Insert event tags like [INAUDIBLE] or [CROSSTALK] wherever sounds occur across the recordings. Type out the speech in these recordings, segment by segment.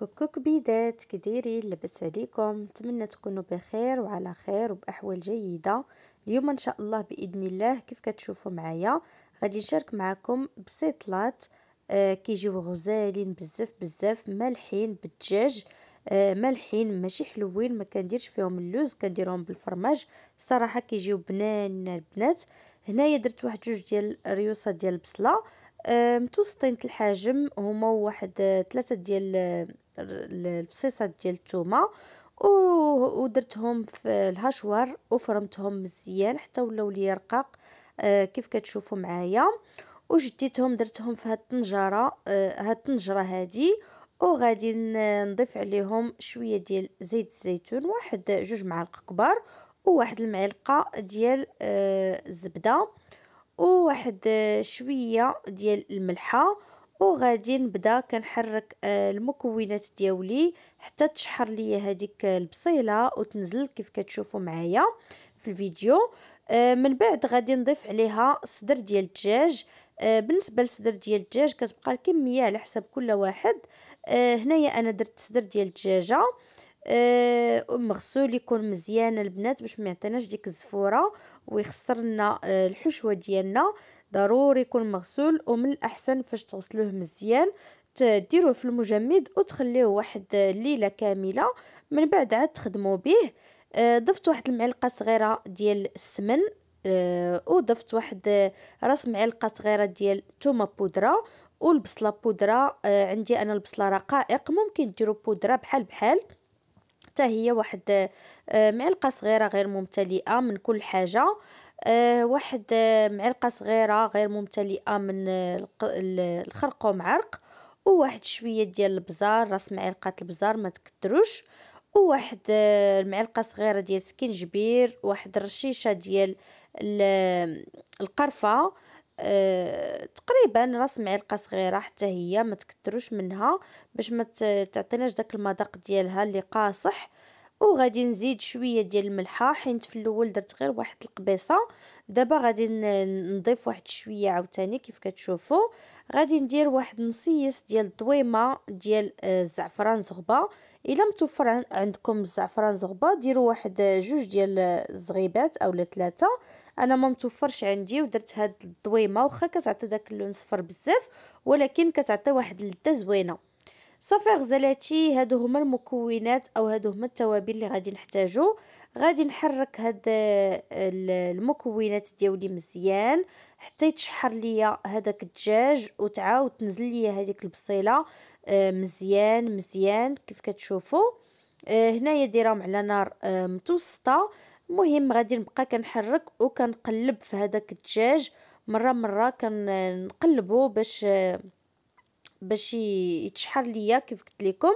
كوكوك بيدات كديري لبس عليكم نتمنى تكونوا بخير وعلى خير وبأحوال جيدة اليوم إن شاء الله بإذن الله كيف كتشوفوا معايا غادي نشارك معكم بسيطلات آه كيجيو غزالين بزاف بزاف مالحين بالدجاج آه مالحين ماشي حلوين ما كنديرش فيهم اللوز كنديرهم بالفرماج صراحه كيجيو بنان البنات هنايا درت واحد جوج ديال ريوسه ديال البصله آه، متوسطين الحجم هما واحد آه، ثلاثه ديال آه، الفصيصات ديال الثومه ودرتهم في الهشوار وفرمتهم مزيان حتى ولاو لي رقاق آه كيف كتشوفوا معايا وجديتهم درتهم في هاد الطنجره آه هاد الطنجره هادي وغادي نضيف عليهم شويه ديال زيت الزيتون واحد جوج معالق كبار وواحد المعلقه ديال الزبده آه، وواحد آه، شويه ديال الملحه وغادي نبدا كنحرك آه، المكونات ديولي حتى تشحر ليا هذيك البصيله وتنزل كيف كتشوفوا معايا في الفيديو آه، من بعد غادي نضيف عليها صدر ديال الدجاج آه، بالنسبه للصدر ديال الدجاج كتبقى الكميه على حسب كل واحد هنايا انا درت صدر ديال الدجاجه مغسول يكون مزيان البنات باش ما يعطيناش ديك الزفوره ويخسر لنا الحشوه ديالنا ضروري يكون مغسول ومن الاحسن فاش تغسلوه مزيان ديروه في المجمد وتخليه واحد ليله كامله من بعد عاد تخدموا به آه، ضفت واحد المعلقه صغيره ديال السمن آه، وضفت واحد آه، راس معلقه صغيره ديال الثومه بودره والبصله بودره عندي انا البصله رقائق ممكن ديروا بودره بحال بحال حتى هي واحد معلقه صغيره غير ممتلئه من كل حاجه آه، واحد آه، معلقه صغيره غير ممتلئه من آه، الخرقوم عرق وواحد شويه ديال البزار راس معلقه البزار ما تكتروش وواحد معلقه صغيره ديال سكنجبير واحد رشيشه ديال القرفه أه تقريبا راس معلقه صغيره حتى هي ما تكتروش منها باش ما تعطيناش داك المذاق ديالها اللي قاصح وغادي نزيد شويه ديال الملحه حيت في الاول درت غير واحد القبيصه دابا غادي نضيف واحد شويه عاوتاني كيف كتشوفوا غادي ندير واحد نصيص ديال الطويمه ديال آه، الزعفران زغبه الا متوفر عندكم الزعفران زغبه ديروا واحد آه، جوج ديال آه، الزغيبات اولا ثلاثه انا ما متوفرش عندي ودرت هاد الطويمه واخا كتعطي داك اللون صفر بزاف ولكن كتعطي واحد اللذه زوينه صافي غزالاتي هادو هما المكونات او هادو هما التوابل اللي غادي نحتاجو غادي نحرك هاد المكونات ديالي مزيان حتى يتشحر ليا هذاك الدجاج وتعاود تنزل ليا هذيك البصيله آه، مزيان مزيان كيف كتشوفوا آه، هنايا دايره على نار آه، متوسطه المهم غادي نبقى كنحرك وكنقلب في هذاك الدجاج مره مره كنقلبه باش باش يتشحر ليا كيف قلت لكم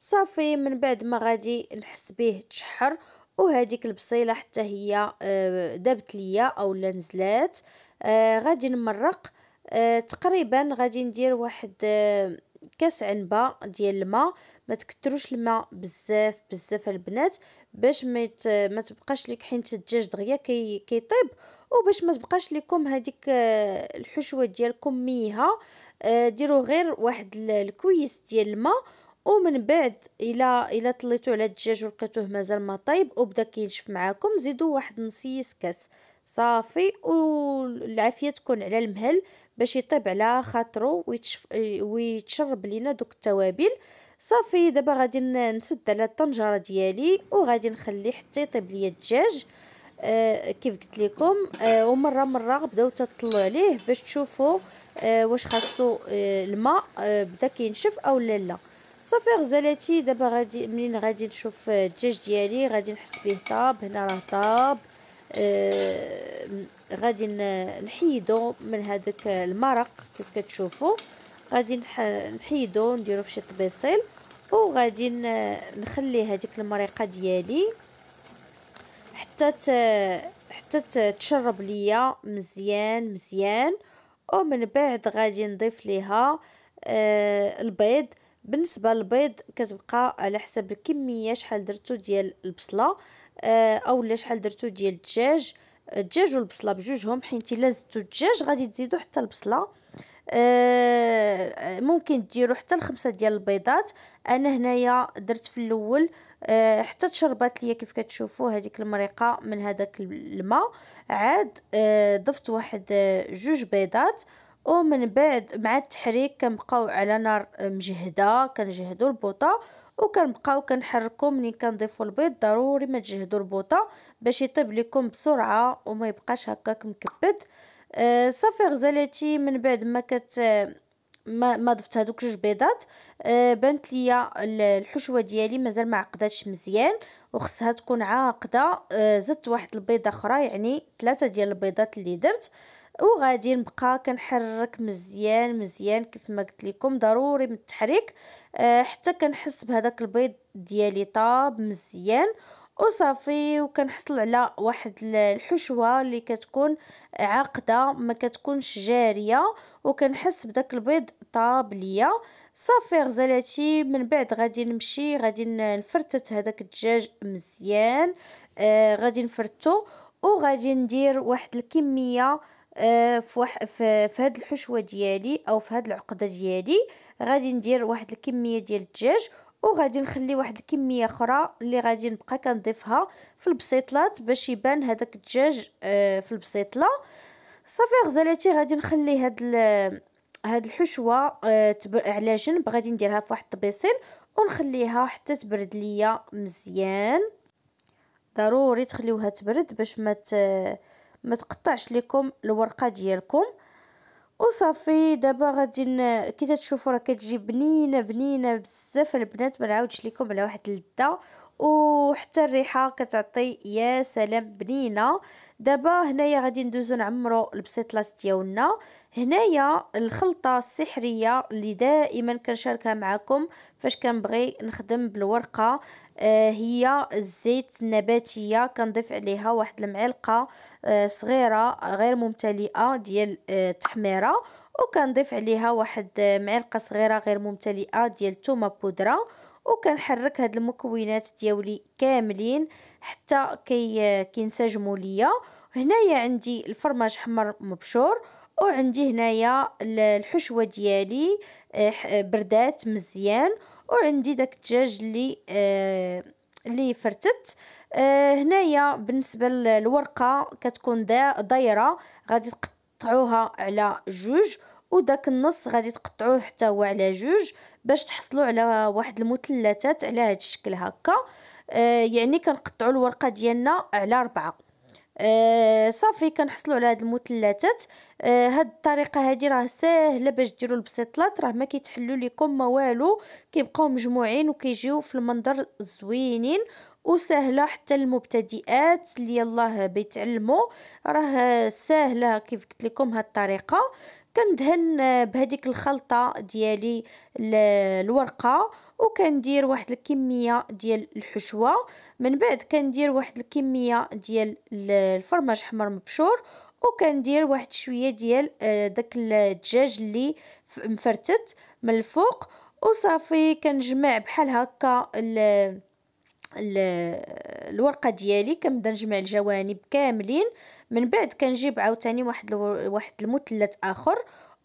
صافي من بعد ما غادي نحس به تشحر وهذيك البصيله حتى هي آه، دابت ليا اولا نزلات آه، غادي نمرق آه، تقريبا غادي ندير واحد كاس عنبه ديال الماء ما تكثروش الماء بزاف بزاف البنات باش ما ما تبقاش لك حيت الدجاج دغيا كي كيطيب وباش ما تبقاش لكم هذيك الحشوه ديالكم ميها آه، ديروا غير واحد الكويس ديال الماء ومن بعد الا الا طليتو على الدجاج ولقيتوه مازال ما طايب وبدا كينشف معاكم زيدوا واحد نصيص كاس صافي والعافيه تكون على المهل باش يطيب على خاطرو ويتشرب لينا دوك التوابل صافي دابا غادي نسد على الطنجره ديالي وغادي نخليه حتى يطيب ليا الدجاج آه كيف قلت لكم آه ومره مره بداو تطلعوا عليه باش تشوفوا آه واش خاصو آه الماء آه بدا كينشف او لا لا صافي غزالاتي دابا غادي منين غادي نشوف آه، الدجاج ديالي غادي نحس به طاب هنا راه طاب آه، غادي نحيدو من هذاك المرق كيف كتشوفوا غادي نحيدو نديرو فشي طبيصيل وغادي نخلي هذيك المريقه ديالي حتى حتى تشرب ليا مزيان مزيان ومن بعد غادي نضيف ليها آه البيض بالنسبه للبيض كتبقى على حسب الكميه شحال درتو ديال البصله آه، اولا شحال درتو ديال الدجاج الدجاج والبصله بجوجهم حيت الا زدتو الدجاج غادي تزيدو حتى البصله آه ممكن ديرو حتى الخمسة ديال البيضات انا هنايا درت في الاول آه حتى تشربات ليا كيف كتشوفوا هذيك المريقه من هذاك الماء عاد آه ضفت واحد آه، جوج بيضات ومن بعد مع التحريك كنبقاو على نار مجهده كنجهدوا البوطه وكنبقاو كنحركو منين كنضيفو البيض ضروري ما تجهدوا البوطه باش يطيب لكم بسرعه وما يبقاش هكاك مكبد آه، صافي غزالاتي من بعد ما كت ما ما ضفت هذوك جوج بيضات آه بانت ليا الحشوه ديالي مازال ما عقداتش مزيان وخصها تكون عاقده آه زدت واحد البيضه اخرى يعني ثلاثه ديال البيضات اللي درت وغادي نبقى كنحرك مزيان مزيان كيف ما قلت لكم ضروري من التحريك آه، حتى كنحس بهذاك البيض ديالي طاب مزيان وصافي وكنحصل على واحد الحشوه اللي كتكون عاقده ما كتكونش جاريه وكنحس بداك البيض طاب ليا صافي غزالاتي من بعد غادي نمشي غادي نفرتت هذاك الدجاج مزيان آه غادي نفرتو وغادي ندير واحد الكميه آه، في وح... في, في الحشوه ديالي او في هذه العقده ديالي غادي ندير واحد الكميه ديال الدجاج وغادي نخلي واحد الكميه اخرى اللي غادي نبقى كنضيفها في البسيطلات باش يبان هذاك الدجاج آه، في البسيطله صافي غزالاتي غادي نخلي هاد ال... هاد الحشوه آه، تب... على جنب غادي نديرها في واحد الطبيصل ونخليها حتى تبرد ليا مزيان ضروري تخليوها تبرد باش ما مت... ما تقطعش لكم الورقه ديالكم وصافي دابا غادي كي تتشوفوا راه كتجي بنينه بنينه بزاف البنات ما نعاودش لكم على واحد اللذه وحتى الريحه كتعطي يا سلام بنينه دابا هنايا غادي ندوزو نعمرو البسيطلات ديالنا هنايا الخلطه السحريه اللي دائما كنشاركها معكم فاش كنبغي نخدم بالورقه آه، هي الزيت النباتيه كنضيف عليها واحد المعلقه آه، صغيره غير ممتلئه ديال التحميره آه، وكنضيف عليها واحد معلقه صغيره غير ممتلئه ديال التومة بودره وكنحرك هاد المكونات ديالي كاملين حتى كي كينسجموا ليا هنايا عندي الفرماج حمر مبشور وعندي هنايا الحشوه ديالي بردات مزيان وعندي داك الدجاج اللي آه، اللي فرتت آه، هنايا بالنسبه للورقه كتكون دايره غادي تقطعوها على جوج وداك النص غادي تقطعوه حتى هو على جوج باش تحصلوا على واحد المثلثات على هذا الشكل هكا آه، يعني كنقطعوا الورقه ديالنا على ربعه آه صافي كنحصلوا على هاد المثلثات آه هاد الطريقه هادي راه ساهله باش ديروا البسيطلات راه ما كيتحلوا لكم ما والو كيبقاو مجموعين وكيجيو في المنظر زوينين وسهله حتى المبتدئات اللي الله بيتعلموا راه ساهله كيف قلت لكم هاد الطريقه كندهن بهذيك الخلطه ديالي الورقه وكندير واحد الكميه ديال الحشوه من بعد كندير واحد الكميه ديال الفرماج حمر مبشور وكندير واحد شويه ديال آه، داك الدجاج اللي مفرتت من الفوق وصافي كنجمع بحال هكا الورقه ديالي كنبدا نجمع الجوانب كاملين من بعد كنجيب عاوتاني واحد واحد المثلث اخر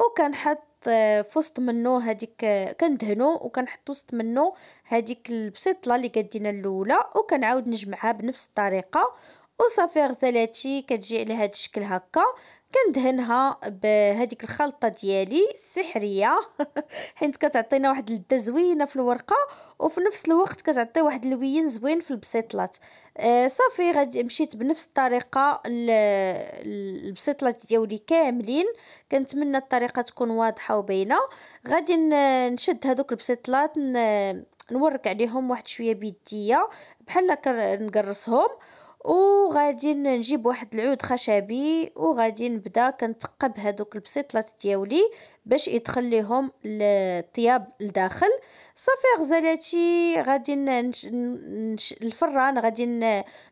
وكنحط آه، في وسط منه هذيك كندهنو وكنحط وسط منه هذيك البسيطله اللي كدينا الاولى وكنعاود نجمعها بنفس الطريقه وصافي غزالاتي كتجي على هذا الشكل هكا كندهنها بهذيك الخلطه ديالي السحريه [LAUGHS] حيت كتعطينا واحد اللذه زوينه في الورقه وفي نفس الوقت كتعطي واحد اللوين زوين في البسيطلات آه، صافي غادي مشيت بنفس الطريقه البسيطلات ديالي كاملين كنتمنى الطريقه تكون واضحه وباينه غادي نشد هذوك البسيطلات نورك عليهم واحد شويه بيديه بحال هكا نقرصهم وغادي نجيب واحد العود خشبي وغادي نبدا كنتقب هذوك البسيطلات ديالي باش يدخل ليهم الطياب لداخل صافي غزالاتي غادي نش... نش... الفران غادي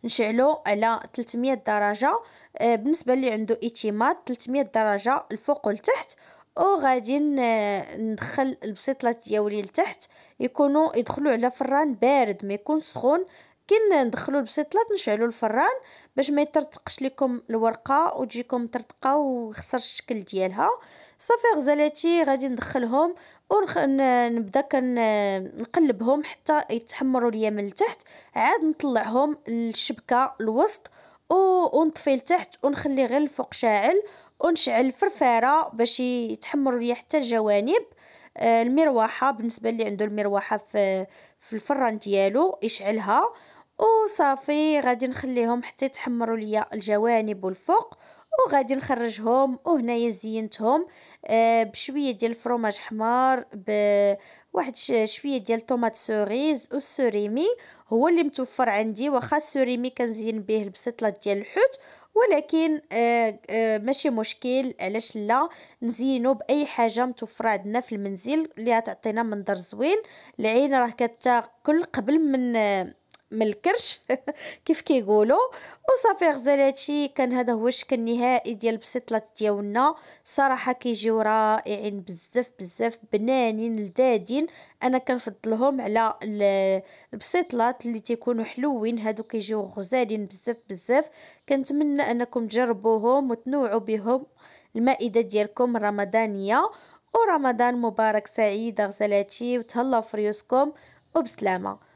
نشعلو على 300 درجه آه، بالنسبه اللي عنده ايتيمات 300 درجه الفوق والتحت وغادي ندخل البسيطلات ديالي لتحت يكونوا يدخلوا على فران بارد ما يكون سخون كي ندخلوا البسيطلات نشعلوا الفران باش ما يترتقش لكم الورقه وتجيكم مترتقه ويخسر الشكل ديالها صافي غزالاتي غادي ندخلهم ونبدا كنقلبهم حتى يتحمروا ليا من التحت عاد نطلعهم للشبكه الوسط ونطفي لتحت ونخلي غير الفوق شاعل ونشعل الفرفاره باش يتحمروا ليا حتى الجوانب آه، المروحه بالنسبه اللي عنده المروحه في في الفران ديالو يشعلها وصافي غادي نخليهم حتى يتحمروا ليا الجوانب والفوق وغادي نخرجهم وهنايا زينتهم آه، بشويه ديال الفرماج حمار واحد شويه ديال طوماط سوريز والسوريمي هو اللي متوفر عندي واخا السوريمي كنزين به البسطله ديال الحوت ولكن آه آه ماشي مشكل علاش لا نزينو باي حاجه متوفره عندنا في المنزل اللي غتعطينا منظر زوين العين راه كتاكل قبل من آه، من الكرش [LAUGHS] كيف كيقولوا وصافي غزالاتي كان هذا هو الشكل النهائي ديال البسيطلات ديالنا صراحه كيجيو رائعين بزاف بزاف بنانين لذادين انا كنفضلهم على البسيطلات اللي تيكونوا حلوين هادو كيجيو غزالين بزاف بزاف كنتمنى انكم تجربوهم وتنوعوا بهم المائده ديالكم الرمضانيه ورمضان مبارك سعيد غزالاتي وتهلاو في ريوسكم وبسلامه